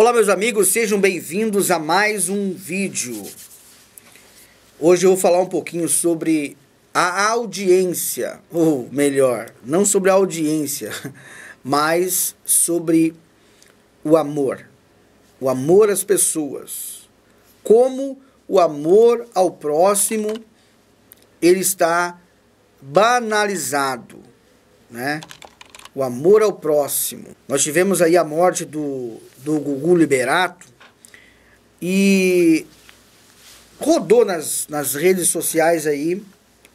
Olá meus amigos, sejam bem-vindos a mais um vídeo. Hoje eu vou falar um pouquinho sobre a audiência, ou melhor, não sobre a audiência, mas sobre o amor. O amor às pessoas. Como o amor ao próximo ele está banalizado, né? o amor ao próximo. Nós tivemos aí a morte do, do Gugu Liberato e rodou nas, nas redes sociais aí,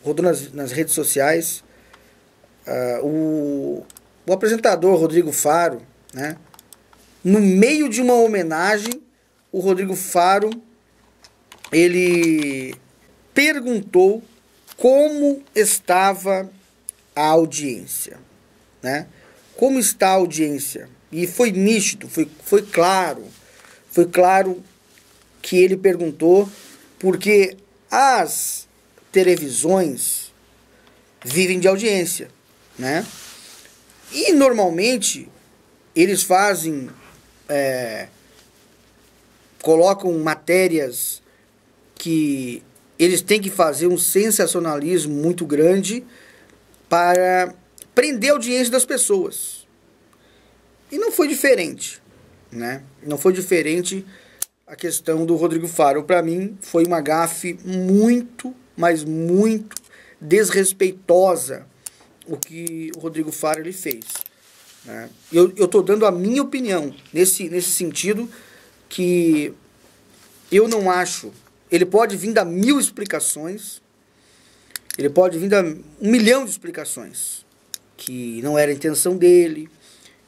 rodou nas, nas redes sociais uh, o, o apresentador Rodrigo Faro, né? No meio de uma homenagem, o Rodrigo Faro ele perguntou como estava a audiência né? Como está a audiência? E foi nítido, foi, foi claro. Foi claro que ele perguntou, porque as televisões vivem de audiência, né? E normalmente eles fazem, é, colocam matérias que eles têm que fazer um sensacionalismo muito grande para prender a audiência das pessoas. E não foi diferente, né? Não foi diferente a questão do Rodrigo Faro. Para mim, foi uma gafe muito, mas muito desrespeitosa o que o Rodrigo Faro ele fez. Né? Eu estou dando a minha opinião nesse, nesse sentido que eu não acho. Ele pode vir dar mil explicações, ele pode vir dar um milhão de explicações que não era a intenção dele,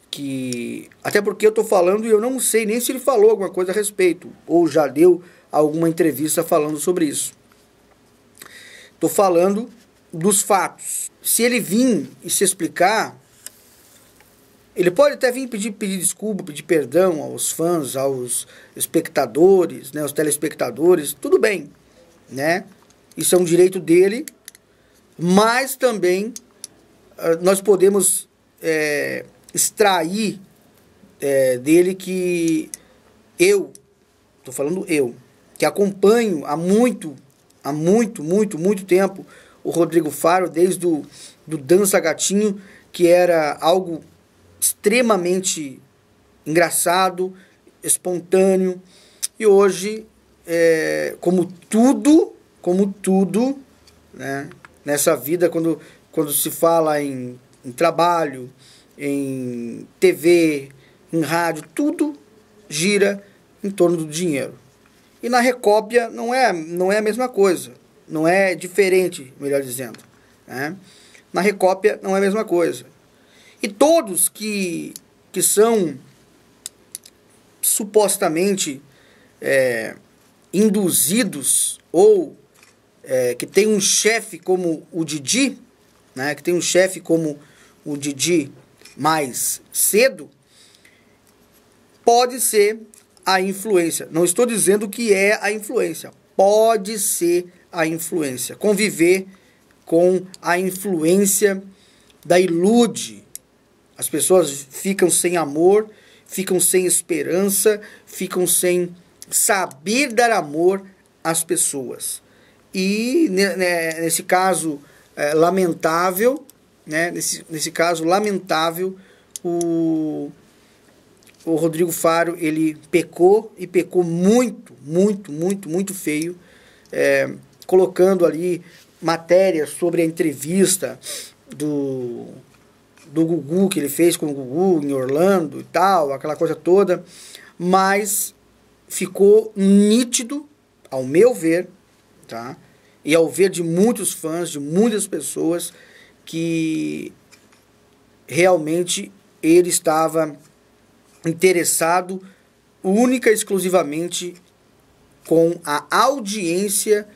que até porque eu estou falando e eu não sei nem se ele falou alguma coisa a respeito ou já deu alguma entrevista falando sobre isso. Estou falando dos fatos. Se ele vir e se explicar, ele pode até vir pedir, pedir desculpa, pedir perdão aos fãs, aos espectadores, né, aos telespectadores, tudo bem, né? Isso é um direito dele, mas também ah, nós podemos é, extrair é, dele que eu, estou falando eu, que acompanho há muito, há muito, muito, muito tempo o Rodrigo Faro, desde o do Dança Gatinho, que era algo extremamente engraçado, espontâneo, e hoje, é, como tudo, como tudo, né, nessa vida, quando quando se fala em, em trabalho, em TV, em rádio, tudo gira em torno do dinheiro. E na recópia não é, não é a mesma coisa, não é diferente, melhor dizendo. Né? Na recópia não é a mesma coisa. E todos que, que são supostamente é, induzidos ou é, que tem um chefe como o Didi, né, que tem um chefe como o Didi mais cedo, pode ser a influência. Não estou dizendo que é a influência, pode ser a influência. Conviver com a influência da ilude. As pessoas ficam sem amor, ficam sem esperança, ficam sem saber dar amor às pessoas. E né, né, nesse caso é, lamentável, né, nesse, nesse caso lamentável, o, o Rodrigo Faro ele pecou e pecou muito, muito, muito, muito feio, é, colocando ali matérias sobre a entrevista do, do Gugu que ele fez com o Gugu em Orlando e tal, aquela coisa toda, mas ficou nítido, ao meu ver, tá? e ao ver de muitos fãs, de muitas pessoas, que realmente ele estava interessado única e exclusivamente com a audiência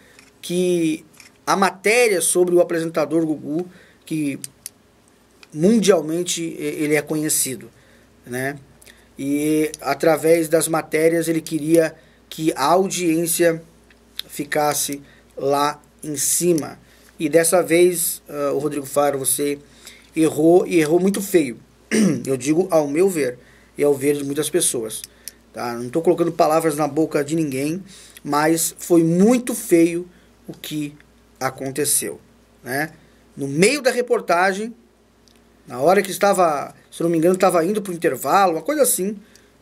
que a matéria sobre o apresentador Gugu, que mundialmente ele é conhecido, né? E através das matérias ele queria que a audiência ficasse lá em cima. E dessa vez, uh, o Rodrigo Faro, você errou e errou muito feio. Eu digo ao meu ver e ao ver de muitas pessoas. Tá? Não estou colocando palavras na boca de ninguém, mas foi muito feio o que aconteceu. Né? No meio da reportagem, na hora que estava, se não me engano, estava indo para o intervalo, uma coisa assim,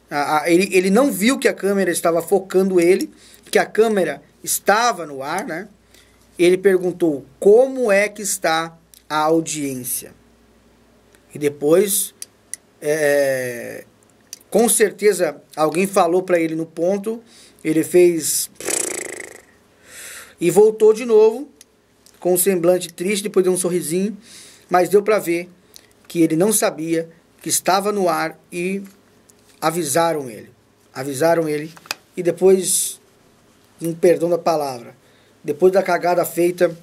a, a, ele, ele não viu que a câmera estava focando ele, que a câmera estava no ar, né? Ele perguntou como é que está a audiência. E depois, é, com certeza, alguém falou para ele no ponto, ele fez e voltou de novo com um semblante triste, depois deu um sorrisinho, mas deu para ver que ele não sabia que estava no ar e avisaram ele. Avisaram ele e depois um perdão da palavra. Depois da cagada feita,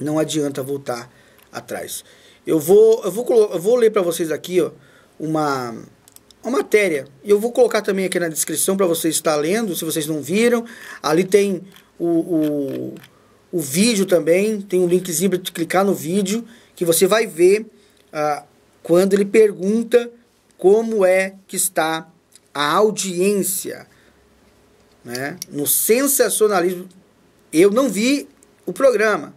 não adianta voltar atrás. Eu vou, eu vou, eu vou ler para vocês aqui ó, uma, uma matéria. Eu vou colocar também aqui na descrição para vocês estar lendo, se vocês não viram. Ali tem o, o, o vídeo também, tem um linkzinho para clicar no vídeo, que você vai ver ah, quando ele pergunta como é que está a audiência né, no sensacionalismo. Eu não vi o programa,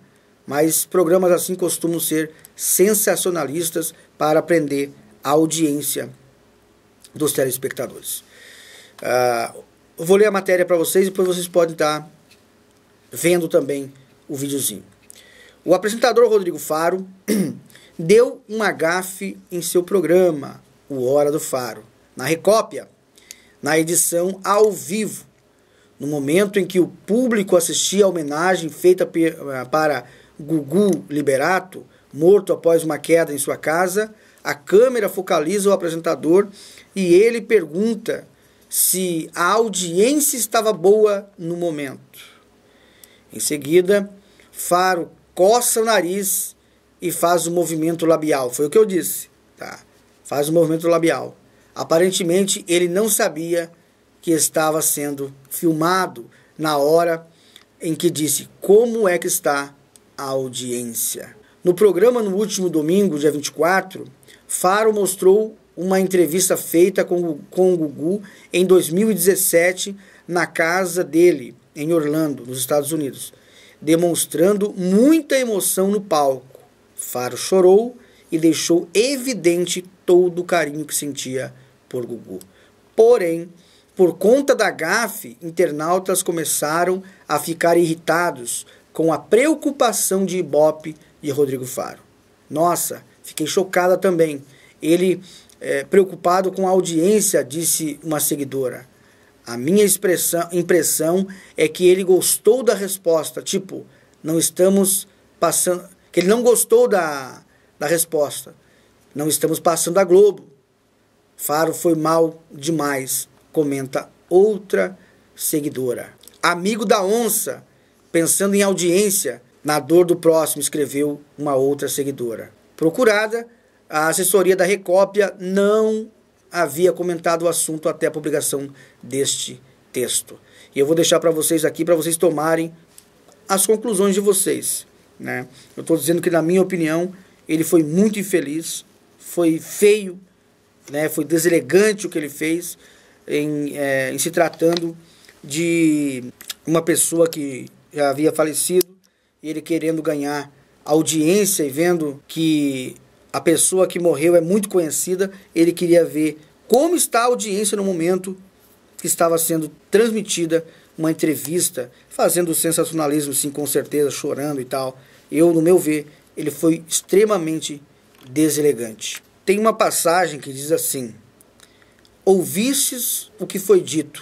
mas programas assim costumam ser sensacionalistas para prender a audiência dos telespectadores. Uh, vou ler a matéria para vocês e depois vocês podem estar tá vendo também o videozinho. O apresentador Rodrigo Faro deu uma gafe em seu programa, O Hora do Faro, na recópia, na edição ao vivo no momento em que o público assistia à homenagem feita eh, para Gugu Liberato, morto após uma queda em sua casa, a câmera focaliza o apresentador e ele pergunta se a audiência estava boa no momento. Em seguida, Faro coça o nariz e faz o um movimento labial. Foi o que eu disse, tá? Faz o um movimento labial. Aparentemente, ele não sabia que estava sendo filmado na hora em que disse como é que está a audiência. No programa no último domingo, dia 24, Faro mostrou uma entrevista feita com, com o Gugu em 2017 na casa dele, em Orlando, nos Estados Unidos, demonstrando muita emoção no palco. Faro chorou e deixou evidente todo o carinho que sentia por Gugu. Porém, por conta da gafe, internautas começaram a ficar irritados com a preocupação de Ibope e Rodrigo Faro. Nossa, fiquei chocada também. Ele, é, preocupado com a audiência, disse uma seguidora. A minha expressão, impressão é que ele gostou da resposta, tipo, não estamos passando. que ele não gostou da, da resposta. Não estamos passando a Globo. Faro foi mal demais comenta outra seguidora. Amigo da onça, pensando em audiência, na dor do próximo, escreveu uma outra seguidora. Procurada, a assessoria da Recópia não havia comentado o assunto até a publicação deste texto. E eu vou deixar para vocês aqui, para vocês tomarem as conclusões de vocês. Né? Eu estou dizendo que, na minha opinião, ele foi muito infeliz, foi feio, né? foi deselegante o que ele fez, em, é, em se tratando de uma pessoa que já havia falecido, ele querendo ganhar audiência e vendo que a pessoa que morreu é muito conhecida, ele queria ver como está a audiência no momento que estava sendo transmitida uma entrevista, fazendo sensacionalismo, sim, com certeza, chorando e tal. Eu, no meu ver, ele foi extremamente deselegante. Tem uma passagem que diz assim: ouvistes o que foi dito: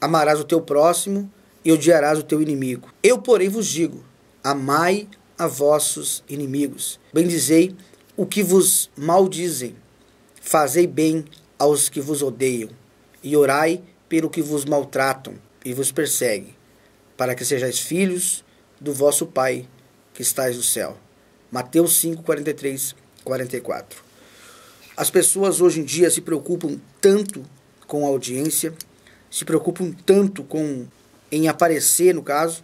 amarás o teu próximo e odiarás o teu inimigo. Eu, porém, vos digo: amai a vossos inimigos. Bendizei o que vos maldizem. Fazei bem aos que vos odeiam. E orai pelo que vos maltratam e vos perseguem, para que sejais filhos do vosso Pai que estais no céu. Mateus 5, 43, 44. As pessoas hoje em dia se preocupam tanto com a audiência, se preocupam tanto com em aparecer, no caso,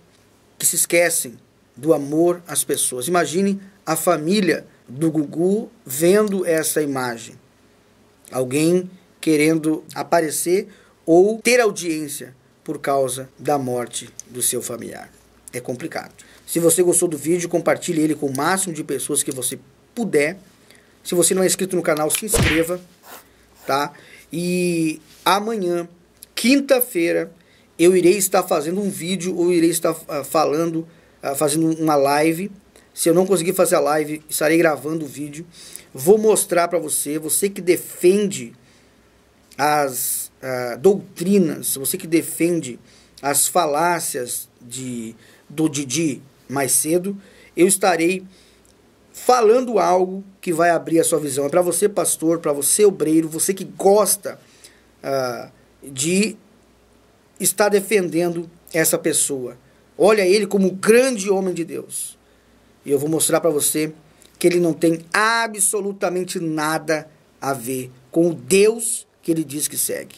que se esquecem do amor às pessoas. Imagine a família do Gugu vendo essa imagem. Alguém querendo aparecer ou ter audiência por causa da morte do seu familiar. É complicado. Se você gostou do vídeo, compartilhe ele com o máximo de pessoas que você puder. Se você não é inscrito no canal, se inscreva, tá? E amanhã, quinta-feira, eu irei estar fazendo um vídeo ou irei estar uh, falando, uh, fazendo uma live. Se eu não conseguir fazer a live, estarei gravando o vídeo. Vou mostrar para você, você que defende as uh, doutrinas, você que defende as falácias de, do Didi mais cedo, eu estarei falando algo que vai abrir a sua visão. É para você, pastor, para você, obreiro, você que gosta ah, de estar defendendo essa pessoa. Olha ele como grande homem de Deus. E eu vou mostrar para você que ele não tem absolutamente nada a ver com o Deus que ele diz que segue.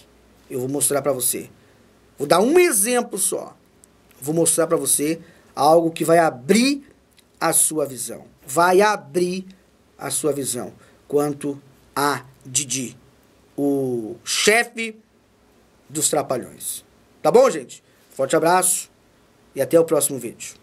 Eu vou mostrar para você. Vou dar um exemplo só. Vou mostrar para você algo que vai abrir a sua visão. Vai abrir a sua visão quanto a Didi, o chefe dos trapalhões. Tá bom, gente? Forte abraço e até o próximo vídeo.